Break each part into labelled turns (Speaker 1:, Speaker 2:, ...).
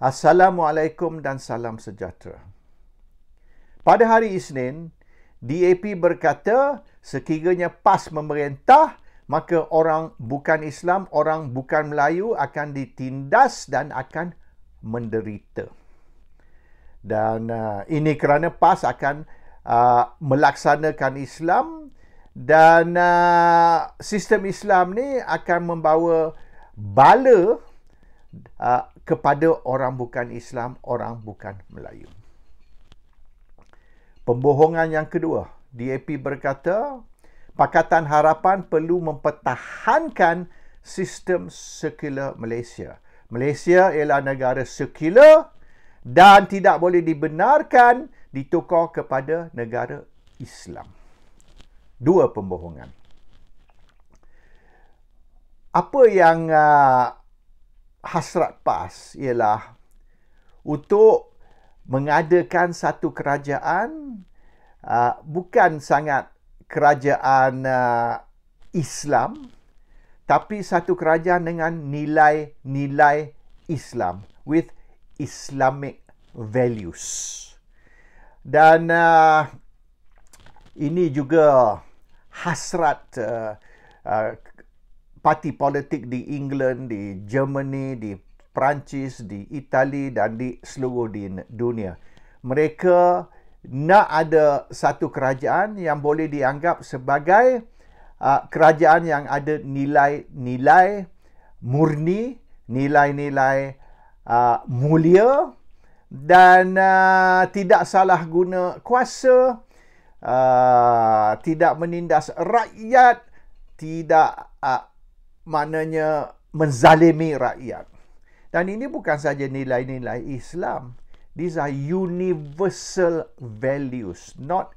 Speaker 1: Assalamualaikum dan salam sejahtera. Pada hari Isnin, DAP berkata sekiranya PAS memerintah, maka orang bukan Islam, orang bukan Melayu akan ditindas dan akan menderita. Dan uh, ini kerana PAS akan uh, melaksanakan Islam dan uh, sistem Islam ni akan membawa bala uh, kepada orang bukan Islam, orang bukan Melayu. Pembohongan yang kedua, DAP berkata, Pakatan Harapan perlu mempertahankan sistem sekular Malaysia. Malaysia ialah negara sekular dan tidak boleh dibenarkan ditukar kepada negara Islam. Dua pembohongan. Apa yang uh, hasrat PAS ialah untuk mengadakan satu kerajaan uh, bukan sangat kerajaan uh, Islam tapi satu kerajaan dengan nilai-nilai Islam with Islamic values. Dan uh, ini juga hasrat uh, uh, parti politik di England, di Germany, di Perancis, di Itali dan di seluruh di dunia. Mereka nak ada satu kerajaan yang boleh dianggap sebagai uh, kerajaan yang ada nilai-nilai murni, nilai-nilai uh, mulia dan uh, tidak salah guna kuasa, uh, tidak menindas rakyat, tidak uh, maknanya menzalimi rakyat. Dan ini bukan saja nilai-nilai Islam. These are universal values, not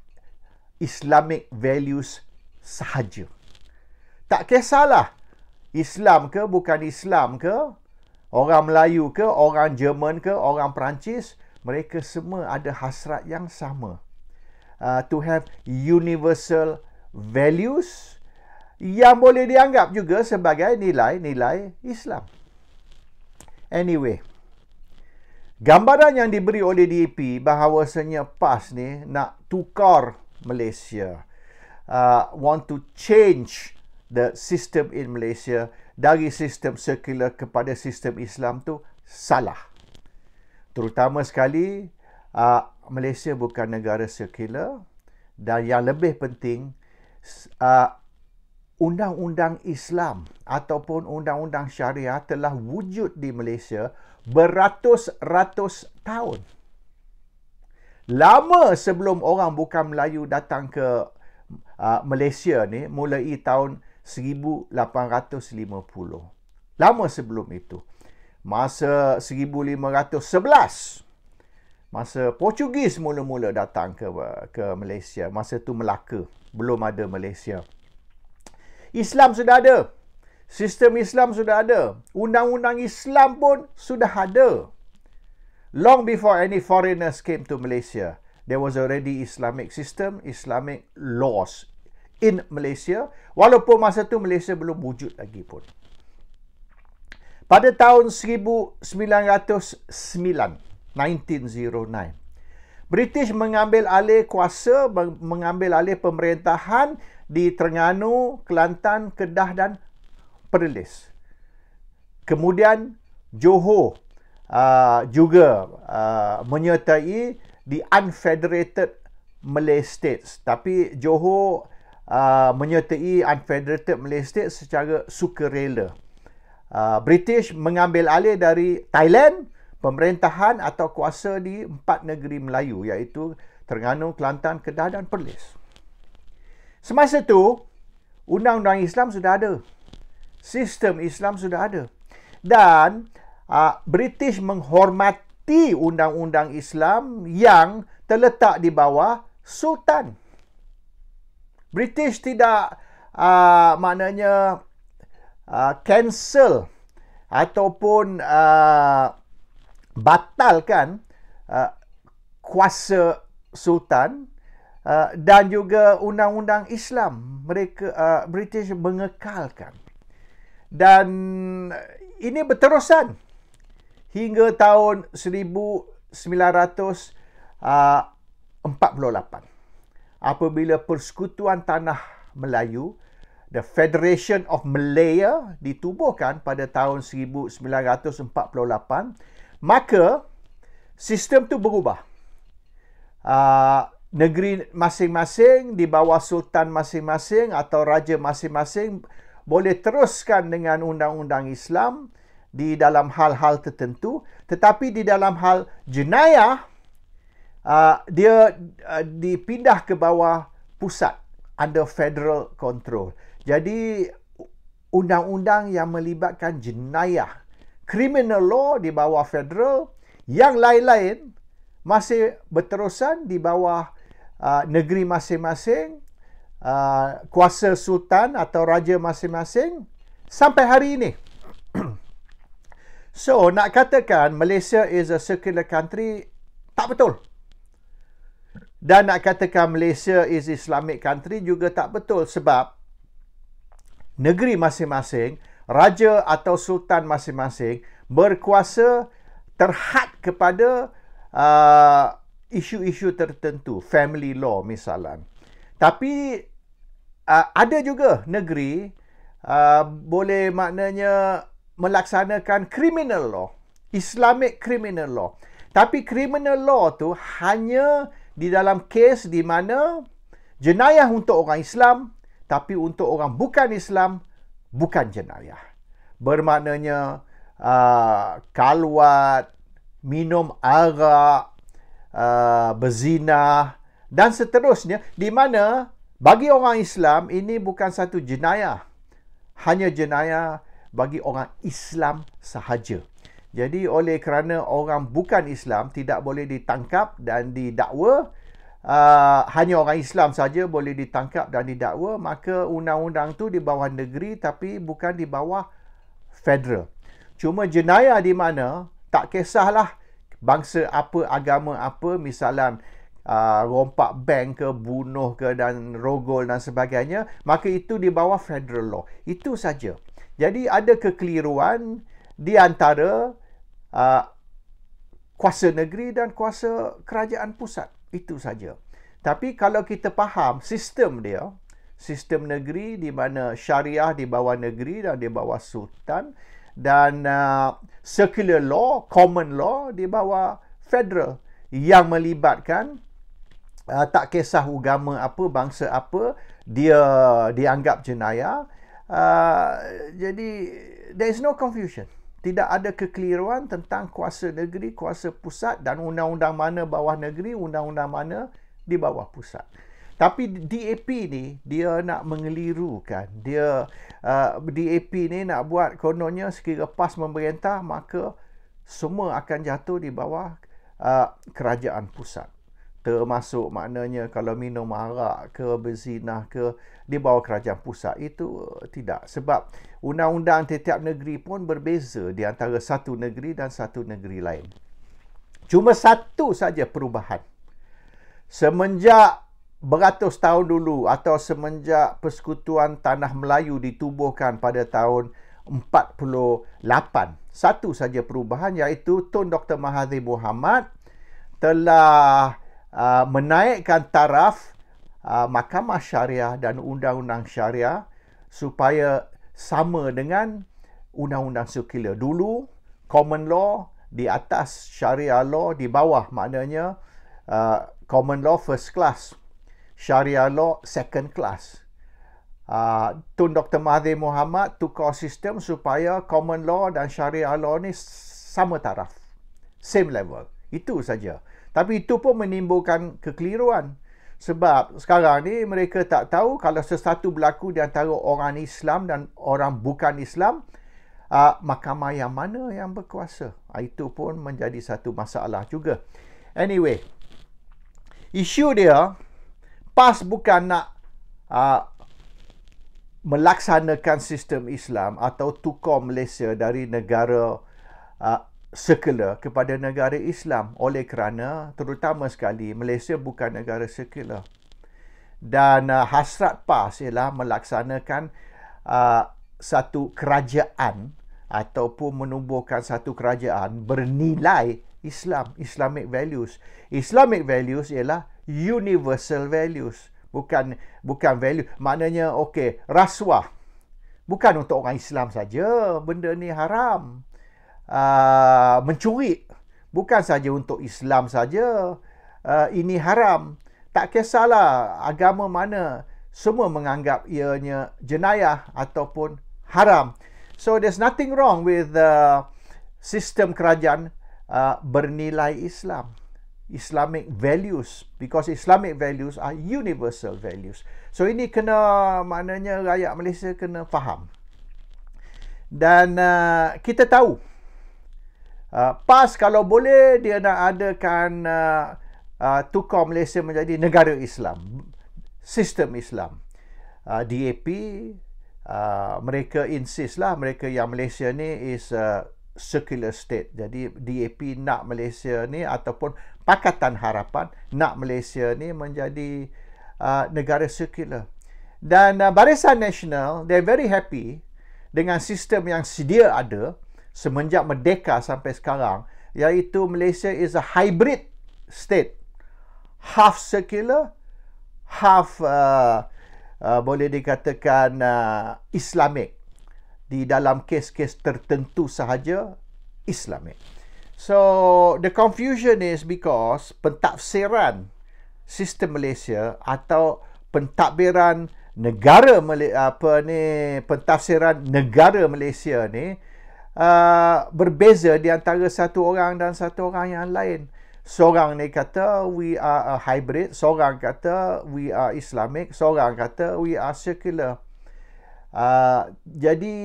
Speaker 1: Islamic values sahaja. Tak kisahlah Islam ke bukan Islam ke, orang Melayu ke, orang Jerman ke, orang Perancis, mereka semua ada hasrat yang sama. Uh, to have universal values, yang boleh dianggap juga sebagai nilai-nilai Islam. Anyway, gambaran yang diberi oleh DAP e bahawasanya PAS ni nak tukar Malaysia. Uh, want to change the system in Malaysia dari sistem sekular kepada sistem Islam tu salah. Terutama sekali uh, Malaysia bukan negara sekular dan yang lebih penting uh, undang-undang Islam ataupun undang-undang syariah telah wujud di Malaysia beratus-ratus tahun. Lama sebelum orang bukan Melayu datang ke uh, Malaysia ni mulai tahun 1850. Lama sebelum itu. Masa 1511 masa Portugis mula-mula datang ke ke Malaysia, masa tu Melaka, belum ada Malaysia. Islam sudah ada. Sistem Islam sudah ada. Undang-undang Islam pun sudah ada. Long before any foreigners came to Malaysia, there was already Islamic system, Islamic laws in Malaysia. Walaupun masa tu Malaysia belum wujud lagi pun. Pada tahun 1909, 1909, British mengambil alih kuasa, mengambil alih pemerintahan di Terengganu, Kelantan, Kedah dan Perlis. Kemudian Johor uh, juga uh, menyertai di Unfederated Malay States. Tapi Johor uh, menyertai Unfederated Malay States secara sukarela. Uh, British mengambil alih dari Thailand, pemerintahan atau kuasa di empat negeri Melayu iaitu Terengganu, Kelantan, Kedah dan Perlis. Semasa tu, undang-undang Islam sudah ada. Sistem Islam sudah ada. Dan uh, British menghormati undang-undang Islam yang terletak di bawah sultan. British tidak uh, maknanya uh, cancel ataupun uh, batalkan uh, kuasa sultan uh, dan juga undang-undang Islam mereka uh, British mengekalkan dan ini berterusan hingga tahun 1948 ah, apabila persekutuan tanah Melayu the Federation of Malaya ditubuhkan pada tahun 1948 maka sistem tu berubah uh, negeri masing-masing di bawah sultan masing-masing atau raja masing-masing boleh teruskan dengan undang-undang Islam di dalam hal-hal tertentu tetapi di dalam hal jenayah uh, dia uh, dipindah ke bawah pusat under federal control jadi undang-undang yang melibatkan jenayah criminal law di bawah federal yang lain-lain masih berterusan di bawah uh, negeri masing-masing, uh, kuasa sultan atau raja masing-masing sampai hari ini. so, nak katakan Malaysia is a secular country, tak betul. Dan nak katakan Malaysia is Islamic country juga tak betul sebab negeri masing-masing, raja atau sultan masing-masing berkuasa terhad kepada uh, isu-isu tertentu, family law misalnya. Tapi uh, ada juga negeri uh, boleh maknanya melaksanakan criminal law, Islamic criminal law. Tapi criminal law tu hanya di dalam kes di mana jenayah untuk orang Islam tapi untuk orang bukan Islam bukan jenayah. Bermaknanya uh, kalwat, minum arak, uh, berzina dan seterusnya di mana bagi orang Islam ini bukan satu jenayah hanya jenayah bagi orang Islam sahaja jadi oleh kerana orang bukan Islam tidak boleh ditangkap dan didakwa Uh, hanya orang Islam saja boleh ditangkap dan didakwa maka undang-undang tu di bawah negeri tapi bukan di bawah federal cuma jenayah di mana tak kisahlah bangsa apa, agama apa, misalan uh, rompak bank ke, bunuh ke dan rogol dan sebagainya, maka itu di bawah federal law. Itu saja. Jadi ada kekeliruan di antara uh, kuasa negeri dan kuasa kerajaan pusat. Itu saja. Tapi kalau kita faham sistem dia, sistem negeri di mana syariah di bawah negeri dan di bawah sultan, dan uh, circular law, common law di bawah federal yang melibatkan uh, tak kisah agama apa, bangsa apa, dia dianggap jenayah. Uh, jadi there is no confusion. Tidak ada kekeliruan tentang kuasa negeri, kuasa pusat dan undang-undang mana bawah negeri, undang-undang mana di bawah pusat. Tapi DAP ni dia nak mengelirukan. Dia uh, DAP ni nak buat kononnya sekiranya PAS memerintah maka semua akan jatuh di bawah uh, kerajaan pusat. Termasuk maknanya kalau minum arak ke berzinah ke di bawah kerajaan pusat itu tidak. Sebab undang-undang setiap tiap negeri pun berbeza di antara satu negeri dan satu negeri lain. Cuma satu saja perubahan. Semenjak beratus tahun dulu atau semenjak persekutuan tanah Melayu ditubuhkan pada tahun 48. Satu saja perubahan iaitu Tun Dr. Mahathir Mohamad telah uh, menaikkan taraf uh, Mahkamah Syariah dan Undang-Undang Syariah supaya sama dengan Undang-Undang Sekila. Dulu, Common Law di atas Syariah Law, di bawah maknanya uh, Common Law First Class. Syariah law second class. Uh, Tun Dr. Mahathir Muhammad tukar sistem supaya common law dan syariah law ni sama taraf. Same level. Itu saja. Tapi itu pun menimbulkan kekeliruan. Sebab sekarang ni mereka tak tahu kalau sesuatu berlaku di antara orang Islam dan orang bukan Islam, uh, mahkamah yang mana yang berkuasa. Uh, itu pun menjadi satu masalah juga. Anyway, isu dia PAS bukan nak uh, melaksanakan sistem Islam atau tukar Malaysia dari negara uh, sekular kepada negara Islam oleh kerana terutama sekali Malaysia bukan negara sekular dan uh, hasrat PAS ialah melaksanakan uh, satu kerajaan ataupun menubuhkan satu kerajaan bernilai Islam Islamic values Islamic values ialah universal values bukan bukan value maknanya okey rasuah bukan untuk orang Islam saja benda ni haram uh, mencuri bukan saja untuk Islam saja uh, ini haram tak kisahlah agama mana semua menganggap ianya jenayah ataupun haram so there's nothing wrong with the uh, sistem kerajaan uh, bernilai Islam Islamic values because Islamic values are universal values. So ini kena maknanya rakyat Malaysia kena faham. Dan uh, kita tahu uh, PAS kalau boleh dia nak adakan uh, uh, tukar Malaysia menjadi negara Islam, sistem Islam. Uh, DAP uh, mereka insist lah mereka yang Malaysia ni is uh, Circular state. Jadi DAP nak Malaysia ni ataupun Pakatan Harapan nak Malaysia ni menjadi uh, negara circular. Dan uh, Barisan Nasional they very happy dengan sistem yang sedia ada semenjak merdeka sampai sekarang iaitu Malaysia is a hybrid state. Half circular, half uh, uh, boleh dikatakan uh, Islamic di dalam kes-kes tertentu sahaja Islamik. So the confusion is because pentafsiran sistem Malaysia atau pentadbiran negara apa ni pentafsiran negara Malaysia ni uh, berbeza di antara satu orang dan satu orang yang lain. Seorang ni kata we are a hybrid, seorang kata we are Islamic, seorang kata we are secular. Uh, jadi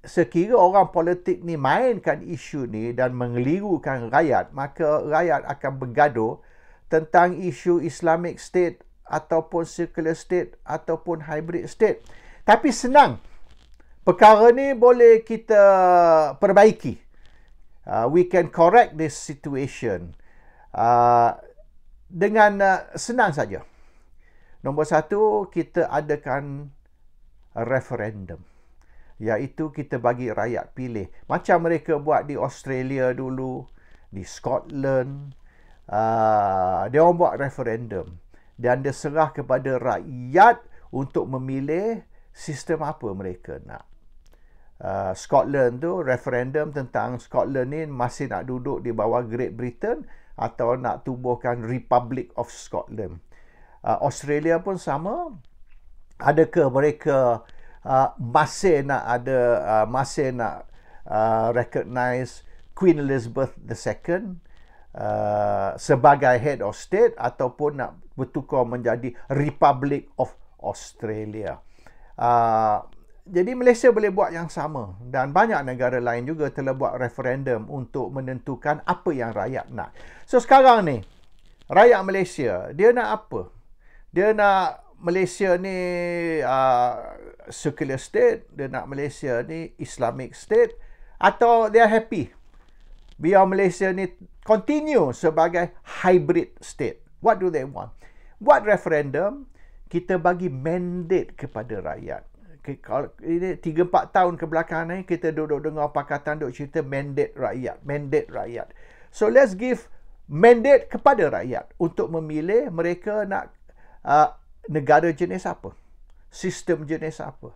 Speaker 1: sekiranya orang politik ni mainkan isu ni dan mengelirukan rakyat, maka rakyat akan bergaduh tentang isu Islamic State ataupun Circular State ataupun Hybrid State. Tapi senang. Perkara ni boleh kita perbaiki. Uh, we can correct this situation. Uh, dengan uh, senang saja. Nombor satu, kita adakan referendum iaitu kita bagi rakyat pilih macam mereka buat di Australia dulu di Scotland uh, dia orang buat referendum dan dia serah kepada rakyat untuk memilih sistem apa mereka nak Uh, Scotland tu referendum tentang Scotland ni masih nak duduk di bawah Great Britain atau nak tubuhkan Republic of Scotland. Uh, Australia pun sama, adakah mereka uh, masih nak ada uh, masih nak uh, recognize Queen Elizabeth II uh, sebagai head of state ataupun nak bertukar menjadi Republic of Australia. Uh, jadi Malaysia boleh buat yang sama dan banyak negara lain juga telah buat referendum untuk menentukan apa yang rakyat nak. So sekarang ni rakyat Malaysia dia nak apa? Dia nak Malaysia ni uh, secular state, dia nak Malaysia ni Islamic state atau dia happy biar Malaysia ni continue sebagai hybrid state. What do they want? What referendum? Kita bagi mandate kepada rakyat. Ini tiga empat tahun kebelakangan belakang ni kita duduk dengar pakatan duk cerita mandate rakyat, mandate rakyat. So let's give mandate kepada rakyat untuk memilih mereka nak ah, negara jenis apa, sistem jenis apa.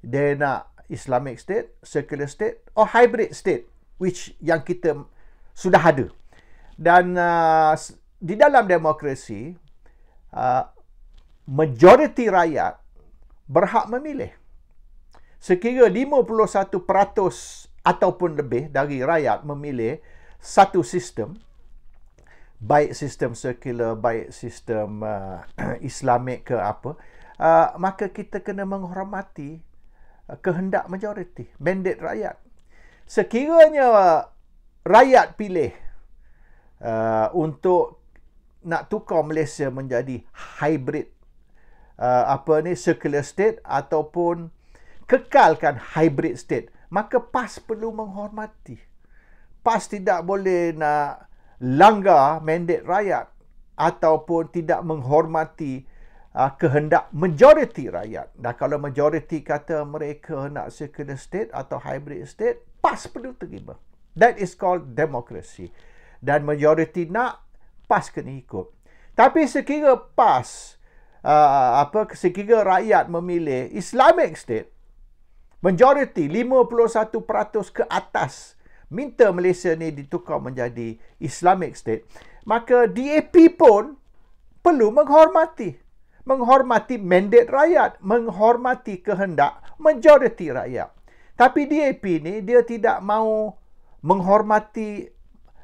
Speaker 1: Dia nak Islamic state, secular state or hybrid state which yang kita sudah ada. Dan uh, di dalam demokrasi, uh, majoriti rakyat berhak memilih. Sekira 51% ataupun lebih dari rakyat memilih satu sistem, baik sistem circular, baik sistem uh, Islamik ke apa, uh, maka kita kena menghormati uh, kehendak majoriti, mandat rakyat. Sekiranya uh, rakyat pilih uh, untuk nak tukar Malaysia menjadi hybrid uh, apa ni circular state ataupun kekalkan hybrid state, maka PAS perlu menghormati. PAS tidak boleh nak langgar mandate rakyat ataupun tidak menghormati uh, kehendak majoriti rakyat. Dan kalau majoriti kata mereka nak secular state atau hybrid state, PAS perlu terima. That is called democracy. Dan majoriti nak, PAS kena ikut. Tapi sekira PAS, uh, apa, sekira rakyat memilih Islamic State, majoriti 51% ke atas minta Malaysia ni ditukar menjadi Islamic State, maka DAP pun perlu menghormati. Menghormati mandat rakyat, menghormati kehendak majoriti rakyat. Tapi DAP ni dia tidak mau menghormati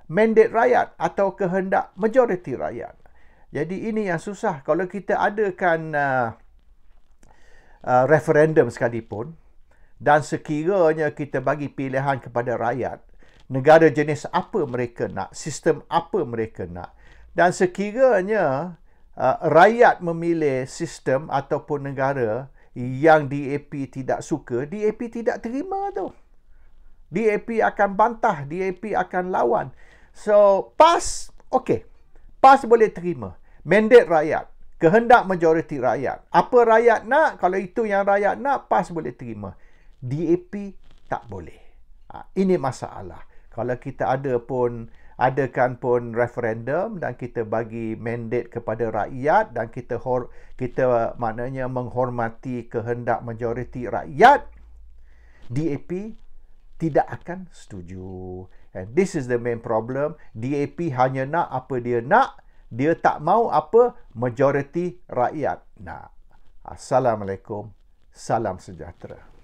Speaker 1: mandat rakyat atau kehendak majoriti rakyat. Jadi ini yang susah kalau kita adakan uh, Uh, referendum sekalipun dan sekiranya kita bagi pilihan kepada rakyat negara jenis apa mereka nak, sistem apa mereka nak. Dan sekiranya uh, rakyat memilih sistem ataupun negara yang DAP tidak suka, DAP tidak terima tu. DAP akan bantah, DAP akan lawan. So, PAS, okey. PAS boleh terima. Mandate rakyat. Kehendak majoriti rakyat. Apa rakyat nak, kalau itu yang rakyat nak, PAS boleh terima. DAP tak boleh. Ha, ini masalah kalau kita ada pun adakan pun referendum dan kita bagi mandate kepada rakyat dan kita hor, kita maknanya menghormati kehendak majoriti rakyat DAP tidak akan setuju and this is the main problem DAP hanya nak apa dia nak dia tak mau apa majoriti rakyat nak assalamualaikum salam sejahtera